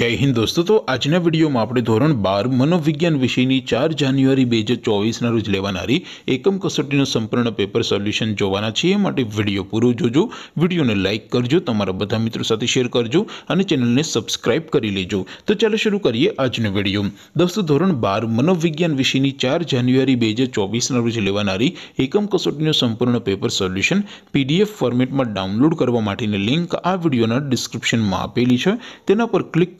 જય હિન્દ દોસ્તો તો આજના વિડીયોમાં આપણે ધોરણ બાર મનોવિજ્ઞાન વિષયની ચાર જાન્યુઆરી બે હજાર ચોવીસના રોજ લેવાનારી એકમ કસોટીનું સંપૂર્ણ પેપર સોલ્યુશન જોવાના છીએ માટે વિડીયો પૂરો જોજો વિડીયોને લાઇક કરજો તમારા બધા મિત્રો સાથે શેર કરજો અને ચેનલને સબસ્ક્રાઇબ કરી લેજો તો ચાલો શરૂ કરીએ આજનો વિડીયો દોસ્તો ધોરણ બાર મનોવિજ્ઞાન વિષયની ચાર જાન્યુઆરી બે હજાર ચોવીસના રોજ લેવાનારી એકમ કસોટીનું સંપૂર્ણ પેપર સોલ્યુશન પીડીએફ ફોર્મેટમાં ડાઉનલોડ કરવા માટેની લિંક આ વિડીયોના ડિસ્ક્રિપ્શનમાં આપેલી છે તેના પર ક્લિક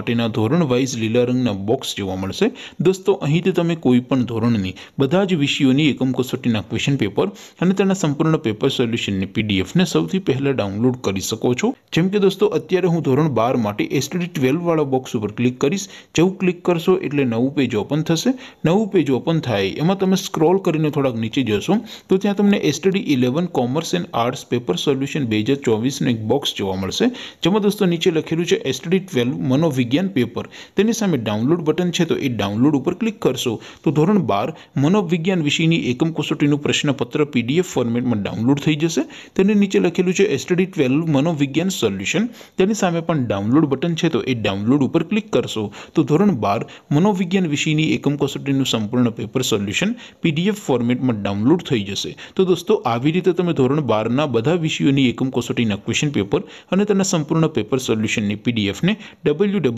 અટીના ધોરણ વાઇઝ લીલરંગના બોક્સ જોવા મળશે દોસ્તો અહીંથી તમે કોઈ પણ ધોરણની બધા જ વિષયોની એકમ કોસટીના ક્વેશ્ચન પેપર અને તેના સંપૂર્ણ પેપર સોલ્યુશનની પીડીએફ ને સૌથી પહેલા ડાઉનલોડ કરી શકો છો જેમ કે દોસ્તો અત્યારે હું ધોરણ 12 માટે STD 12 વાળો બોક્સ ઉપર ક્લિક કરીશ જેવ ક્લિક કરશો એટલે નવું પેજ ઓપન થશે નવું પેજ ઓપન થાય એમાં તમે સ્ક્રોલ કરીને થોડક નીચે જશો તો ત્યાં તમને STD 11 commerce and arts paper solution 2024 નામનો એક બોક્સ જોવા મળશે જેમ કે દોસ્તો નીચે લખેલું છે STD 12 મનો जन पेपर તેની સામે ડાઉનલોડ બટન છે તો એ ડાઉનલોડ ઉપર ક્લિક કરશો તો ધોરણ 12 મનોવિજ્ઞાન વિષયની એકમ કોસોટીનું પ્રશ્નપત્ર PDF ફોર્મેટમાં ડાઉનલોડ થઈ જશે તેની નીચે લખેલું છે સ્ટડી 12 મનોવિજ્ઞાન સોલ્યુશન તેની સામે પણ ડાઉનલોડ બટન છે તો એ ડાઉનલોડ ઉપર ક્લિક કરશો તો ધોરણ 12 મનોવિજ્ઞાન વિષયની એકમ કોસોટીનું સંપૂર્ણ પેપર સોલ્યુશન PDF ફોર્મેટમાં ડાઉનલોડ થઈ જશે તો દોસ્તો આવી રીતે તમે ધોરણ 12 ના બધા વિષયોની એકમ કોસોટીના ક્વેશ્ચન પેપર અને તેના સંપૂર્ણ પેપર સોલ્યુશનને PDF ને W